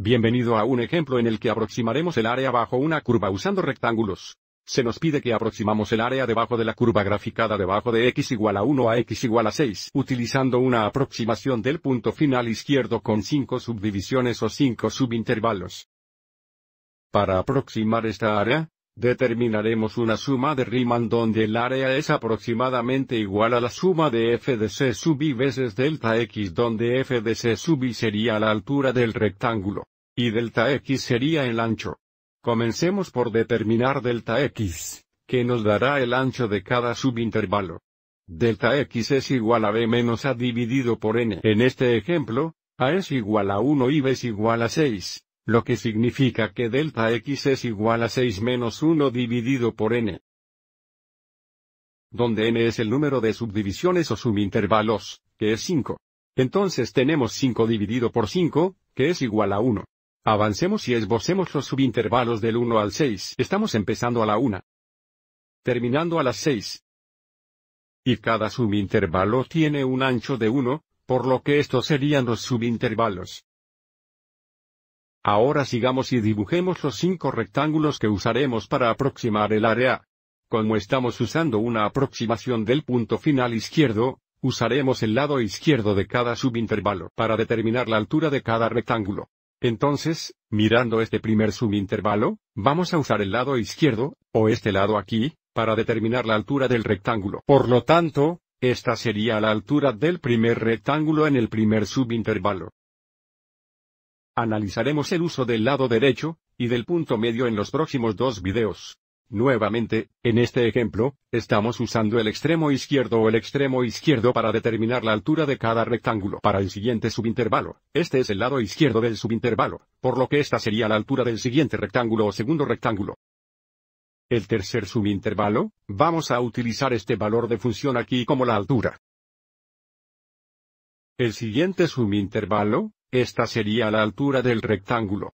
Bienvenido a un ejemplo en el que aproximaremos el área bajo una curva usando rectángulos. Se nos pide que aproximamos el área debajo de la curva graficada debajo de x igual a 1 a x igual a 6, utilizando una aproximación del punto final izquierdo con 5 subdivisiones o 5 subintervalos. Para aproximar esta área, Determinaremos una suma de Riemann donde el área es aproximadamente igual a la suma de f de c sub i veces delta x donde f de c sub i sería la altura del rectángulo. Y delta x sería el ancho. Comencemos por determinar delta x, que nos dará el ancho de cada subintervalo. Delta x es igual a b menos a dividido por n. En este ejemplo, a es igual a 1 y b es igual a 6 lo que significa que delta x es igual a 6 menos 1 dividido por n, donde n es el número de subdivisiones o subintervalos, que es 5. Entonces tenemos 5 dividido por 5, que es igual a 1. Avancemos y esbocemos los subintervalos del 1 al 6. Estamos empezando a la 1. Terminando a las 6. Y cada subintervalo tiene un ancho de 1, por lo que estos serían los subintervalos. Ahora sigamos y dibujemos los cinco rectángulos que usaremos para aproximar el área. Como estamos usando una aproximación del punto final izquierdo, usaremos el lado izquierdo de cada subintervalo para determinar la altura de cada rectángulo. Entonces, mirando este primer subintervalo, vamos a usar el lado izquierdo, o este lado aquí, para determinar la altura del rectángulo. Por lo tanto, esta sería la altura del primer rectángulo en el primer subintervalo. Analizaremos el uso del lado derecho, y del punto medio en los próximos dos videos. Nuevamente, en este ejemplo, estamos usando el extremo izquierdo o el extremo izquierdo para determinar la altura de cada rectángulo para el siguiente subintervalo. Este es el lado izquierdo del subintervalo, por lo que esta sería la altura del siguiente rectángulo o segundo rectángulo. El tercer subintervalo, vamos a utilizar este valor de función aquí como la altura. El siguiente subintervalo, esta sería la altura del rectángulo.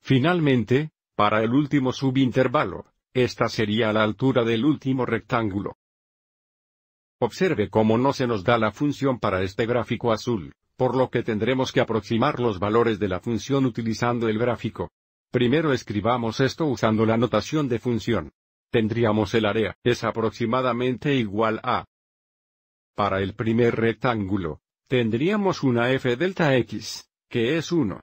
Finalmente, para el último subintervalo, esta sería la altura del último rectángulo. Observe cómo no se nos da la función para este gráfico azul, por lo que tendremos que aproximar los valores de la función utilizando el gráfico. Primero escribamos esto usando la notación de función. Tendríamos el área, es aproximadamente igual a. Para el primer rectángulo, tendríamos una f delta x, que es 1.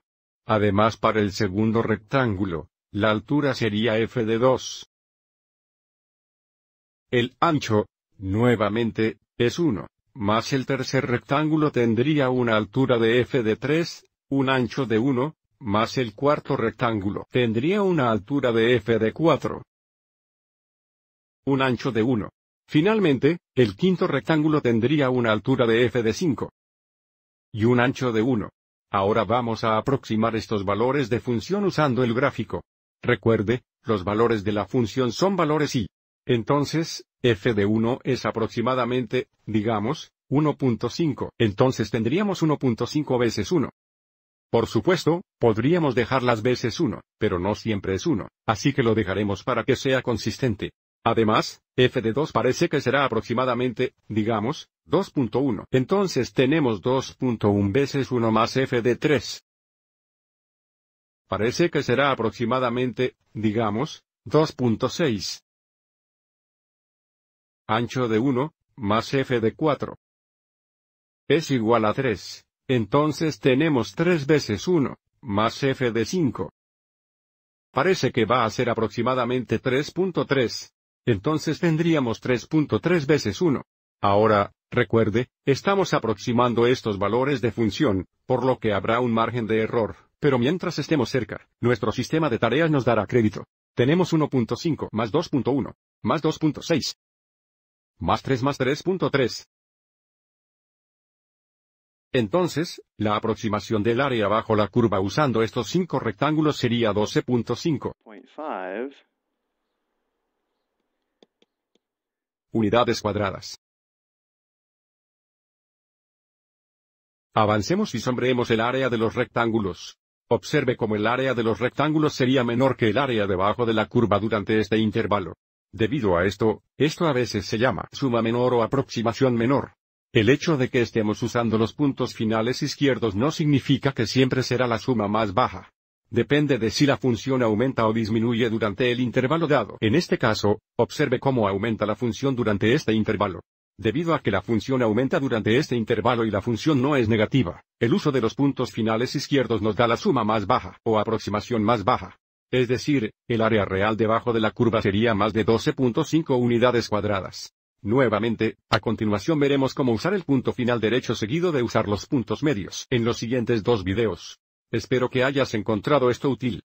Además para el segundo rectángulo, la altura sería f de 2. El ancho, nuevamente, es 1, más el tercer rectángulo tendría una altura de f de 3, un ancho de 1, más el cuarto rectángulo tendría una altura de f de 4. Un ancho de 1. Finalmente, el quinto rectángulo tendría una altura de f de 5 y un ancho de 1. Ahora vamos a aproximar estos valores de función usando el gráfico. Recuerde, los valores de la función son valores y. Entonces, f de 1 es aproximadamente, digamos, 1.5. Entonces tendríamos 1.5 veces 1. Por supuesto, podríamos dejar las veces 1, pero no siempre es 1, así que lo dejaremos para que sea consistente. Además, f de 2 parece que será aproximadamente, digamos, 2.1. Entonces tenemos 2.1 veces 1 más f de 3. Parece que será aproximadamente, digamos, 2.6. Ancho de 1, más f de 4. Es igual a 3. Entonces tenemos 3 veces 1, más f de 5. Parece que va a ser aproximadamente 3.3. Entonces tendríamos 3.3 veces 1, Ahora, recuerde, estamos aproximando estos valores de función, por lo que habrá un margen de error, pero mientras estemos cerca, nuestro sistema de tareas nos dará crédito. Tenemos 1.5 más 2.1, más 2.6, más 3 más 3.3. Entonces, la aproximación del área bajo la curva usando estos cinco rectángulos sería 12.5 unidades cuadradas. Avancemos y sombreemos el área de los rectángulos. Observe cómo el área de los rectángulos sería menor que el área debajo de la curva durante este intervalo. Debido a esto, esto a veces se llama suma menor o aproximación menor. El hecho de que estemos usando los puntos finales izquierdos no significa que siempre será la suma más baja. Depende de si la función aumenta o disminuye durante el intervalo dado. En este caso, observe cómo aumenta la función durante este intervalo. Debido a que la función aumenta durante este intervalo y la función no es negativa, el uso de los puntos finales izquierdos nos da la suma más baja o aproximación más baja. Es decir, el área real debajo de la curva sería más de 12.5 unidades cuadradas. Nuevamente, a continuación veremos cómo usar el punto final derecho seguido de usar los puntos medios en los siguientes dos videos. Espero que hayas encontrado esto útil.